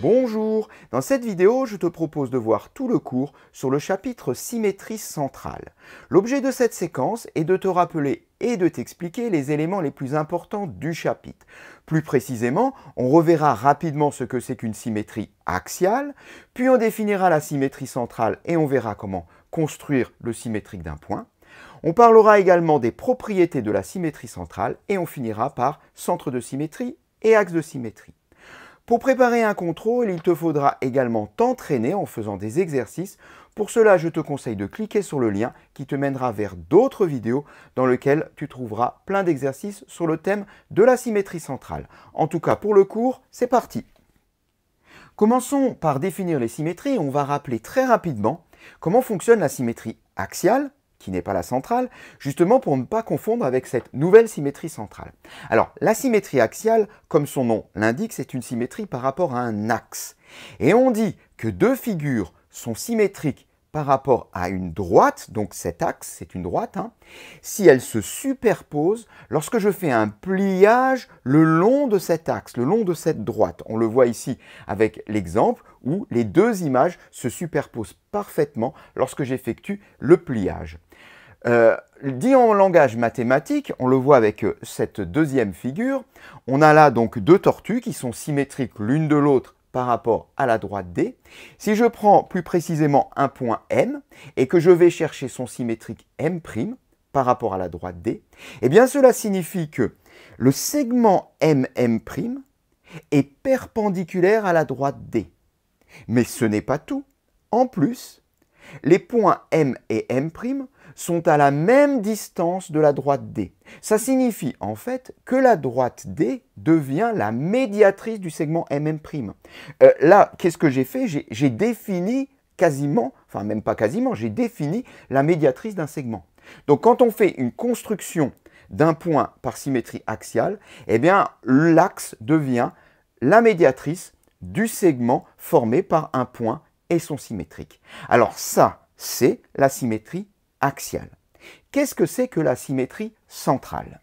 Bonjour Dans cette vidéo, je te propose de voir tout le cours sur le chapitre symétrie centrale. L'objet de cette séquence est de te rappeler et de t'expliquer les éléments les plus importants du chapitre. Plus précisément, on reverra rapidement ce que c'est qu'une symétrie axiale, puis on définira la symétrie centrale et on verra comment construire le symétrique d'un point. On parlera également des propriétés de la symétrie centrale et on finira par centre de symétrie et axe de symétrie. Pour préparer un contrôle, il te faudra également t'entraîner en faisant des exercices. Pour cela, je te conseille de cliquer sur le lien qui te mènera vers d'autres vidéos dans lesquelles tu trouveras plein d'exercices sur le thème de la symétrie centrale. En tout cas, pour le cours, c'est parti Commençons par définir les symétries on va rappeler très rapidement comment fonctionne la symétrie axiale, qui n'est pas la centrale, justement pour ne pas confondre avec cette nouvelle symétrie centrale. Alors, la symétrie axiale, comme son nom l'indique, c'est une symétrie par rapport à un axe. Et on dit que deux figures sont symétriques par rapport à une droite, donc cet axe, c'est une droite, hein, si elles se superposent lorsque je fais un pliage le long de cet axe, le long de cette droite. On le voit ici avec l'exemple où les deux images se superposent parfaitement lorsque j'effectue le pliage. Euh, dit en langage mathématique, on le voit avec euh, cette deuxième figure, on a là donc deux tortues qui sont symétriques l'une de l'autre par rapport à la droite D. Si je prends plus précisément un point M et que je vais chercher son symétrique M' par rapport à la droite D, eh bien cela signifie que le segment MM' est perpendiculaire à la droite D. Mais ce n'est pas tout. En plus, les points M et M' sont à la même distance de la droite D. Ça signifie en fait que la droite D devient la médiatrice du segment MM'. là, qu'est-ce que j'ai fait J'ai défini quasiment, enfin même pas quasiment, j'ai défini la médiatrice d'un segment. Donc quand on fait une construction d'un point par symétrie axiale, eh bien l'axe devient la médiatrice du segment formé par un point et son symétrique. Alors ça, c'est la symétrie axiale. Qu'est-ce que c'est que la symétrie centrale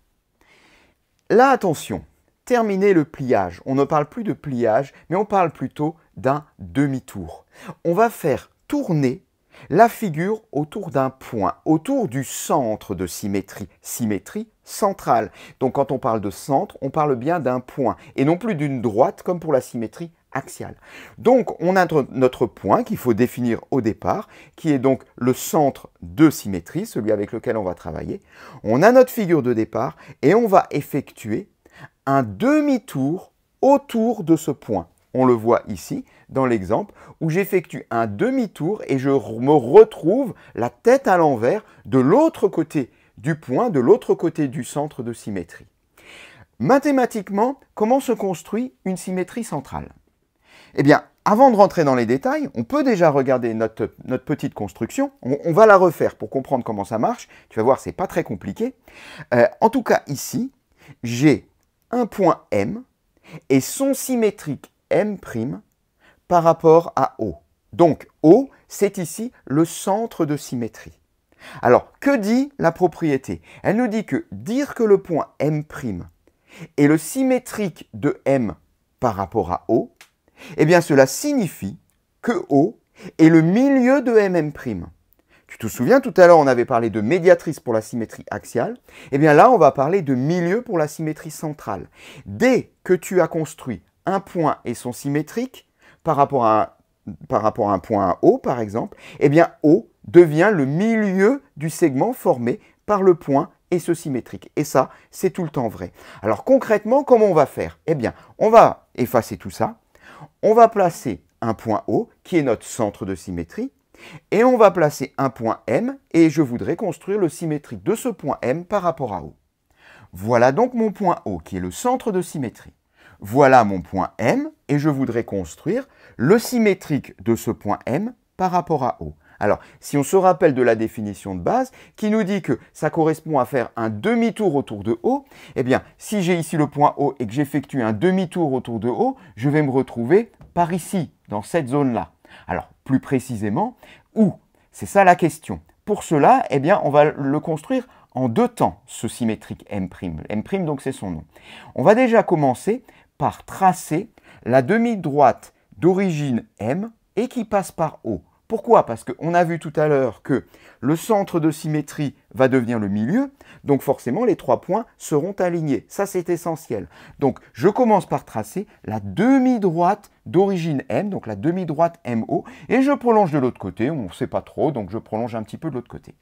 Là, attention, terminez le pliage. On ne parle plus de pliage, mais on parle plutôt d'un demi-tour. On va faire tourner la figure autour d'un point, autour du centre de symétrie, symétrie centrale. Donc quand on parle de centre, on parle bien d'un point, et non plus d'une droite comme pour la symétrie axiale. Donc on a notre point qu'il faut définir au départ, qui est donc le centre de symétrie, celui avec lequel on va travailler. On a notre figure de départ et on va effectuer un demi-tour autour de ce point. On le voit ici dans l'exemple où j'effectue un demi-tour et je me retrouve la tête à l'envers de l'autre côté du point, de l'autre côté du centre de symétrie. Mathématiquement, comment se construit une symétrie centrale eh bien, avant de rentrer dans les détails, on peut déjà regarder notre, petite construction. On, va la refaire pour comprendre comment ça marche. Tu vas voir, c'est pas très compliqué. Euh, en tout cas, ici, j'ai un point M et son symétrique M' par rapport à O. Donc, O, c'est ici le centre de symétrie. Alors, que dit la propriété Elle nous dit que dire que le point M' est le symétrique de M par rapport à O, eh bien, cela signifie que O est le milieu de MM'. Tu te souviens, tout à l'heure, on avait parlé de médiatrice pour la symétrie axiale. Eh bien là, on va parler de milieu pour la symétrie centrale. Dès que tu as construit un point et son symétrique par rapport à un, par rapport à un point O, par exemple, eh bien O devient le milieu du segment formé par le point et ce symétrique. Et ça, c'est tout le temps vrai. Alors concrètement, comment on va faire Eh bien, on va effacer tout ça on va placer un point O, qui est notre centre de symétrie, et on va placer un point M, et je voudrais construire le symétrique de ce point M par rapport à O. Voilà donc mon point O, qui est le centre de symétrie. Voilà mon point M, et je voudrais construire le symétrique de ce point M par rapport à O. Alors, si on se rappelle de la définition de base, qui nous dit que ça correspond à faire un demi-tour autour de O, eh bien, si j'ai ici le point O et que j'effectue un demi-tour autour de O, je vais me retrouver par ici, dans cette zone-là. Alors, plus précisément, où C'est ça la question. Pour cela, eh bien, on va le construire en deux temps, ce symétrique M'. M', donc, c'est son nom. On va déjà commencer par tracer la demi-droite d'origine M et qui passe par O. Pourquoi Parce qu'on a vu tout à l'heure que le centre de symétrie va devenir le milieu, donc forcément les trois points seront alignés. Ça, c'est essentiel. Donc je commence par tracer la demi-droite d'origine M, donc la demi-droite MO, et je prolonge de l'autre côté, on ne sait pas trop, donc je prolonge un petit peu de l'autre côté.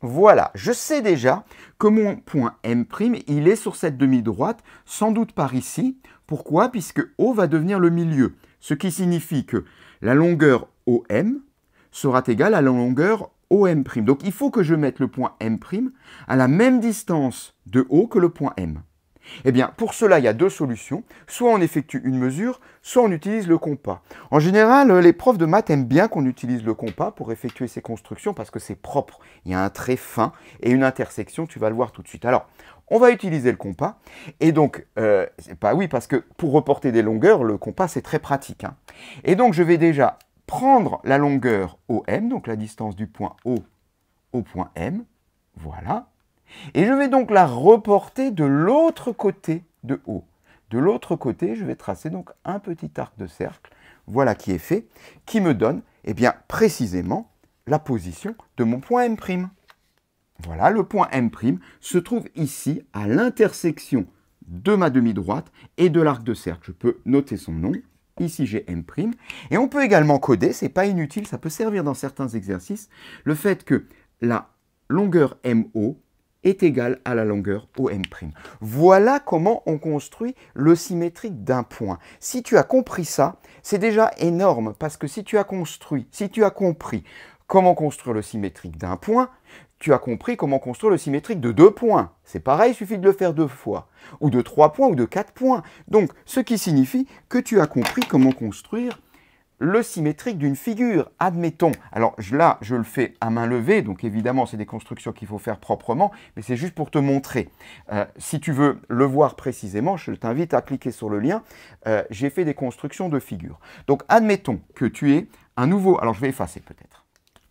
Voilà, je sais déjà que mon point M', il est sur cette demi-droite, sans doute par ici. Pourquoi Puisque O va devenir le milieu. Ce qui signifie que la longueur OM sera égale à la longueur OM'. Donc il faut que je mette le point M' à la même distance de O que le point M. Eh bien, pour cela, il y a deux solutions. Soit on effectue une mesure, soit on utilise le compas. En général, les profs de maths aiment bien qu'on utilise le compas pour effectuer ces constructions parce que c'est propre. Il y a un trait fin et une intersection, tu vas le voir tout de suite. Alors, on va utiliser le compas. Et donc, euh, pas oui, parce que pour reporter des longueurs, le compas, c'est très pratique. Hein. Et donc, je vais déjà prendre la longueur OM, donc la distance du point O au point M, voilà. Et je vais donc la reporter de l'autre côté de O. De l'autre côté, je vais tracer donc un petit arc de cercle, voilà qui est fait, qui me donne, eh bien, précisément, la position de mon point M'. Voilà, le point M' se trouve ici à l'intersection de ma demi-droite et de l'arc de cercle. Je peux noter son nom. Ici, j'ai M'. Et on peut également coder, c'est pas inutile, ça peut servir dans certains exercices, le fait que la longueur MO est égale à la longueur OM'. Voilà comment on construit le symétrique d'un point. Si tu as compris ça, c'est déjà énorme parce que si tu as construit, si tu as compris comment construire le symétrique d'un point, tu as compris comment construire le symétrique de deux points. C'est pareil, il suffit de le faire deux fois, ou de trois points, ou de quatre points. Donc, ce qui signifie que tu as compris comment construire le symétrique d'une figure, admettons. Alors là, je le fais à main levée, donc évidemment, c'est des constructions qu'il faut faire proprement, mais c'est juste pour te montrer. Euh, si tu veux le voir précisément, je t'invite à cliquer sur le lien. Euh, j'ai fait des constructions de figures. Donc admettons que tu aies un nouveau... Alors je vais effacer peut-être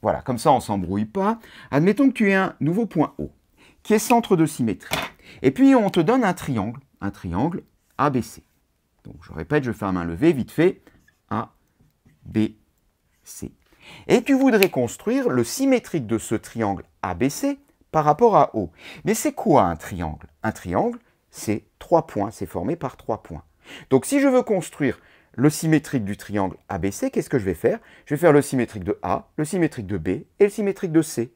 voilà, comme ça on s'embrouille pas. Admettons que tu aies un nouveau point O, qui est centre de symétrie. Et puis on te donne un triangle, un triangle ABC. Donc je répète, je fais un main levée, vite fait, A, B, C. Et tu voudrais construire le symétrique de ce triangle ABC par rapport à O. Mais c'est quoi un triangle Un triangle, c'est trois points, c'est formé par trois points. Donc si je veux construire le symétrique du triangle ABC, qu'est-ce que je vais faire Je vais faire le symétrique de A, le symétrique de B et le symétrique de C.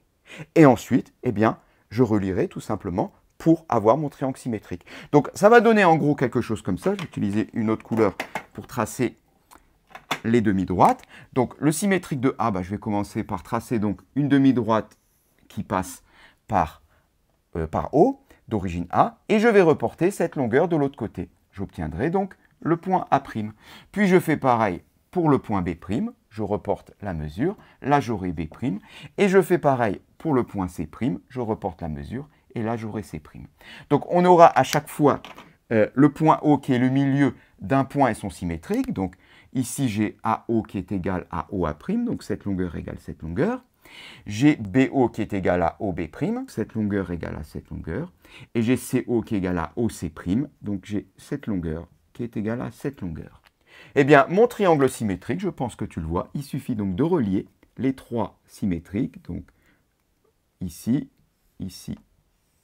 Et ensuite, eh bien, je relierai tout simplement pour avoir mon triangle symétrique. Donc ça va donner en gros quelque chose comme ça. J'ai utilisé une autre couleur pour tracer les demi-droites. Donc le symétrique de A, bah, je vais commencer par tracer donc une demi-droite qui passe par, euh, par O, d'origine A, et je vais reporter cette longueur de l'autre côté. J'obtiendrai donc le point A'. Puis je fais pareil pour le point B', je reporte la mesure, là j'aurai B', et je fais pareil pour le point C', je reporte la mesure, et là j'aurai C'. Donc on aura à chaque fois euh, le point O qui est le milieu d'un point et son symétrique, donc ici j'ai AO qui est égal à OA', donc cette longueur égale cette longueur, j'ai BO qui est égal à OB', cette longueur égale à cette longueur, et j'ai CO qui est égal à OC', donc j'ai cette longueur est égal à cette longueur. Eh bien, mon triangle symétrique, je pense que tu le vois, il suffit donc de relier les trois symétriques, donc ici, ici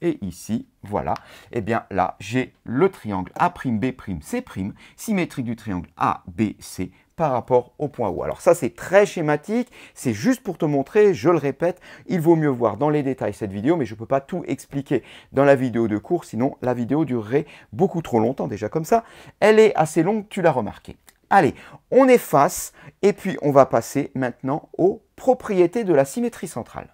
et ici, voilà. Eh bien là, j'ai le triangle A', A'B'C' symétrique du triangle ABC par rapport au point haut. Alors ça c'est très schématique, c'est juste pour te montrer, je le répète, il vaut mieux voir dans les détails cette vidéo, mais je ne peux pas tout expliquer dans la vidéo de cours, sinon la vidéo durerait beaucoup trop longtemps déjà comme ça. Elle est assez longue, tu l'as remarqué. Allez, on efface et puis on va passer maintenant aux propriétés de la symétrie centrale.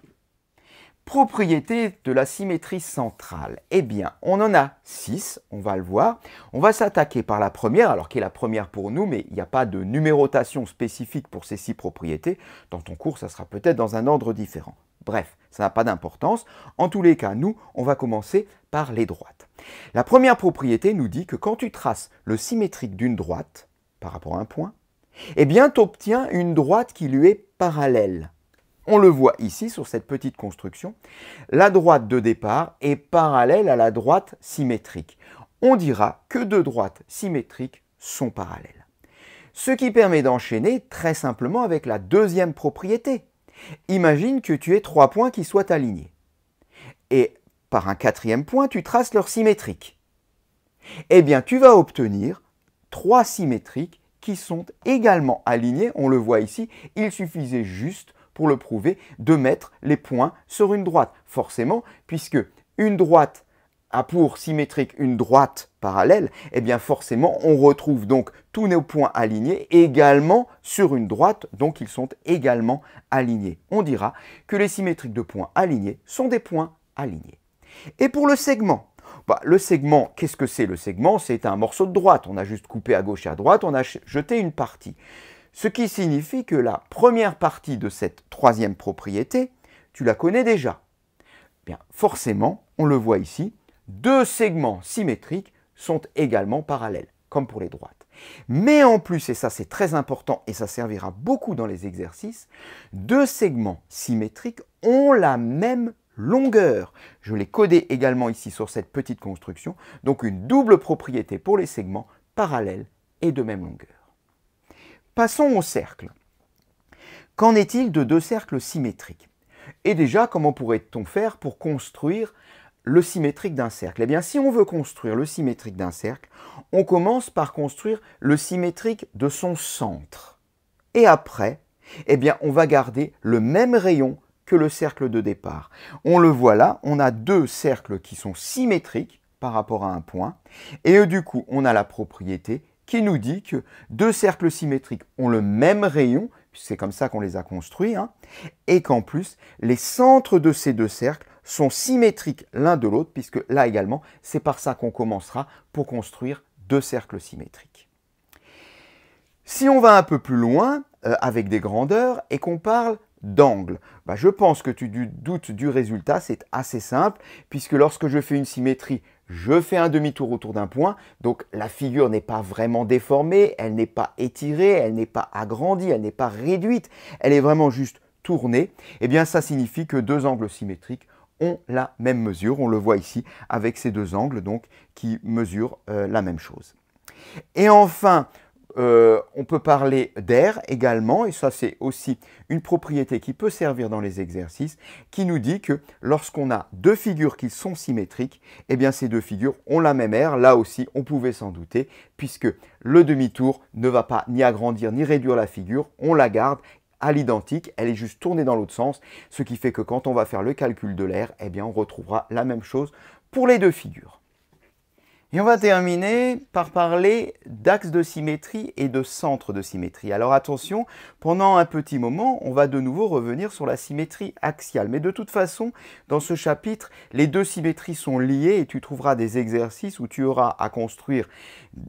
Propriété de la symétrie centrale. Eh bien, on en a six, on va le voir. On va s'attaquer par la première, alors qui est la première pour nous, mais il n'y a pas de numérotation spécifique pour ces six propriétés. Dans ton cours, ça sera peut-être dans un ordre différent. Bref, ça n'a pas d'importance. En tous les cas, nous, on va commencer par les droites. La première propriété nous dit que quand tu traces le symétrique d'une droite par rapport à un point, eh bien, tu obtiens une droite qui lui est parallèle. On le voit ici sur cette petite construction. La droite de départ est parallèle à la droite symétrique. On dira que deux droites symétriques sont parallèles. Ce qui permet d'enchaîner très simplement avec la deuxième propriété. Imagine que tu aies trois points qui soient alignés. Et par un quatrième point, tu traces leur symétrique. Eh bien, tu vas obtenir trois symétriques qui sont également alignés. On le voit ici, il suffisait juste pour le prouver, de mettre les points sur une droite. Forcément, puisque une droite a pour symétrique une droite parallèle, eh bien forcément on retrouve donc tous nos points alignés également sur une droite, donc ils sont également alignés. On dira que les symétriques de points alignés sont des points alignés. Et pour le segment bah, le segment, qu'est-ce que c'est le segment C'est un morceau de droite. On a juste coupé à gauche et à droite, on a jeté une partie. Ce qui signifie que la première partie de cette troisième propriété, tu la connais déjà. Bien, forcément, on le voit ici, deux segments symétriques sont également parallèles, comme pour les droites. Mais en plus, et ça c'est très important et ça servira beaucoup dans les exercices, deux segments symétriques ont la même longueur. Je l'ai codé également ici sur cette petite construction, donc une double propriété pour les segments parallèles et de même longueur. Passons au cercle. Qu'en est-il de deux cercles symétriques Et déjà, comment pourrait-on faire pour construire le symétrique d'un cercle Eh bien, si on veut construire le symétrique d'un cercle, on commence par construire le symétrique de son centre. Et après, eh bien, on va garder le même rayon que le cercle de départ. On le voit là, on a deux cercles qui sont symétriques par rapport à un point, et du coup, on a la propriété qui nous dit que deux cercles symétriques ont le même rayon, c'est comme ça qu'on les a construits, hein, et qu'en plus, les centres de ces deux cercles sont symétriques l'un de l'autre, puisque là également, c'est par ça qu'on commencera pour construire deux cercles symétriques. Si on va un peu plus loin, euh, avec des grandeurs, et qu'on parle d'angle bah, Je pense que tu doutes du résultat, c'est assez simple, puisque lorsque je fais une symétrie, je fais un demi-tour autour d'un point, donc la figure n'est pas vraiment déformée, elle n'est pas étirée, elle n'est pas agrandie, elle n'est pas réduite, elle est vraiment juste tournée, et eh bien ça signifie que deux angles symétriques ont la même mesure, on le voit ici avec ces deux angles donc qui mesurent euh, la même chose. Et enfin, euh, on peut parler d'air également, et ça c'est aussi une propriété qui peut servir dans les exercices, qui nous dit que lorsqu'on a deux figures qui sont symétriques, eh bien ces deux figures ont la même aire. Là aussi, on pouvait s'en douter, puisque le demi-tour ne va pas ni agrandir ni réduire la figure, on la garde à l'identique, elle est juste tournée dans l'autre sens, ce qui fait que quand on va faire le calcul de l'air, eh bien on retrouvera la même chose pour les deux figures. Et on va terminer par parler d'axe de symétrie et de centre de symétrie. Alors attention, pendant un petit moment, on va de nouveau revenir sur la symétrie axiale. Mais de toute façon, dans ce chapitre, les deux symétries sont liées et tu trouveras des exercices où tu auras à construire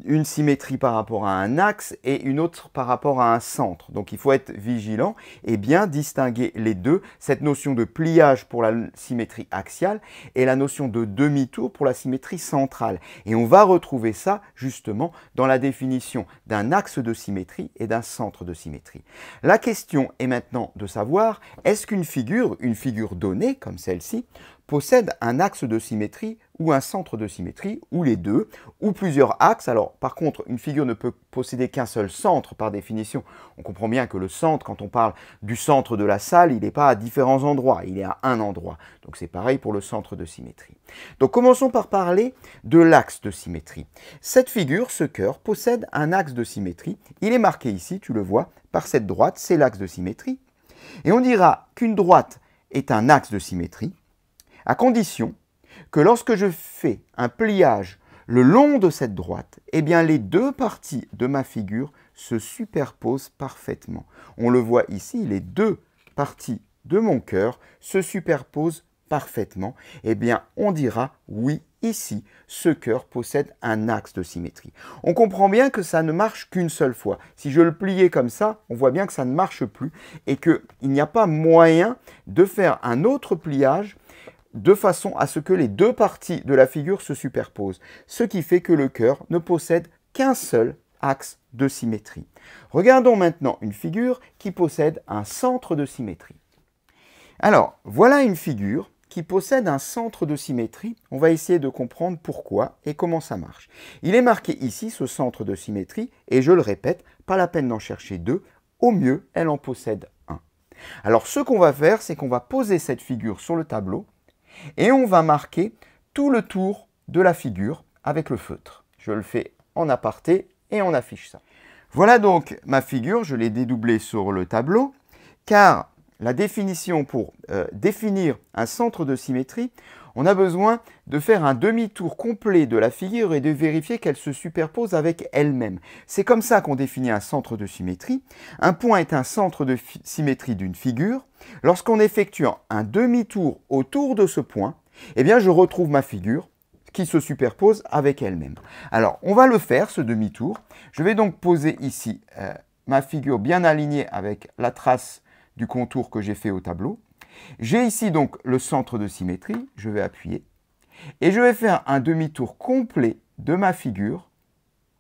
une symétrie par rapport à un axe et une autre par rapport à un centre. Donc il faut être vigilant et bien distinguer les deux, cette notion de pliage pour la symétrie axiale et la notion de demi-tour pour la symétrie centrale. Et on va retrouver ça justement dans la définition d'un axe de symétrie et d'un centre de symétrie. La question est maintenant de savoir est-ce qu'une figure, une figure donnée comme celle-ci, possède un axe de symétrie ou un centre de symétrie, ou les deux, ou plusieurs axes. Alors par contre, une figure ne peut posséder qu'un seul centre par définition. On comprend bien que le centre, quand on parle du centre de la salle, il n'est pas à différents endroits, il est à un endroit. Donc c'est pareil pour le centre de symétrie. Donc commençons par parler de l'axe de symétrie. Cette figure, ce cœur, possède un axe de symétrie. Il est marqué ici, tu le vois, par cette droite, c'est l'axe de symétrie. Et on dira qu'une droite est un axe de symétrie à condition que lorsque je fais un pliage le long de cette droite, eh bien les deux parties de ma figure se superposent parfaitement. On le voit ici, les deux parties de mon cœur se superposent parfaitement. Eh bien, on dira oui, ici, ce cœur possède un axe de symétrie. On comprend bien que ça ne marche qu'une seule fois. Si je le pliais comme ça, on voit bien que ça ne marche plus et qu'il n'y a pas moyen de faire un autre pliage de façon à ce que les deux parties de la figure se superposent, ce qui fait que le cœur ne possède qu'un seul axe de symétrie. Regardons maintenant une figure qui possède un centre de symétrie. Alors, voilà une figure qui possède un centre de symétrie. On va essayer de comprendre pourquoi et comment ça marche. Il est marqué ici, ce centre de symétrie, et je le répète, pas la peine d'en chercher deux, au mieux, elle en possède un. Alors, ce qu'on va faire, c'est qu'on va poser cette figure sur le tableau et on va marquer tout le tour de la figure avec le feutre. Je le fais en aparté et on affiche ça. Voilà donc ma figure, je l'ai dédoublée sur le tableau, car la définition pour euh, définir un centre de symétrie, on a besoin de faire un demi-tour complet de la figure et de vérifier qu'elle se superpose avec elle-même. C'est comme ça qu'on définit un centre de symétrie. Un point est un centre de symétrie d'une figure. Lorsqu'on effectue un demi-tour autour de ce point, eh bien je retrouve ma figure qui se superpose avec elle-même. Alors, on va le faire, ce demi-tour. Je vais donc poser ici euh, ma figure bien alignée avec la trace du contour que j'ai fait au tableau. J'ai ici donc le centre de symétrie, je vais appuyer, et je vais faire un demi-tour complet de ma figure.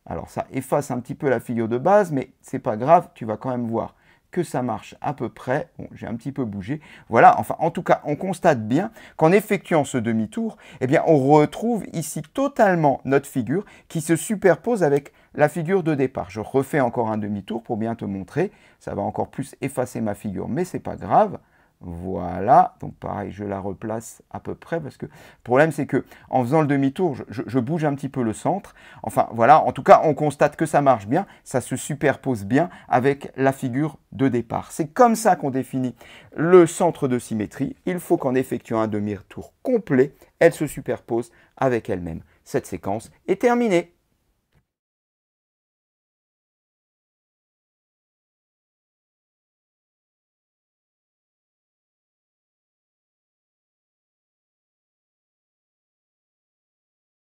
Alors ça efface un petit peu la figure de base, mais ce n'est pas grave, tu vas quand même voir que ça marche à peu près. Bon, j'ai un petit peu bougé. Voilà, enfin, en tout cas, on constate bien qu'en effectuant ce demi-tour, eh bien, on retrouve ici totalement notre figure qui se superpose avec la figure de départ. Je refais encore un demi-tour pour bien te montrer. Ça va encore plus effacer ma figure, mais c'est pas grave. Voilà, donc pareil, je la replace à peu près parce que le problème c'est que en faisant le demi-tour, je, je, bouge un petit peu le centre. Enfin voilà, en tout cas, on constate que ça marche bien, ça se superpose bien avec la figure de départ. C'est comme ça qu'on définit le centre de symétrie. Il faut qu'en effectuant un demi-tour complet, elle se superpose avec elle-même. Cette séquence est terminée.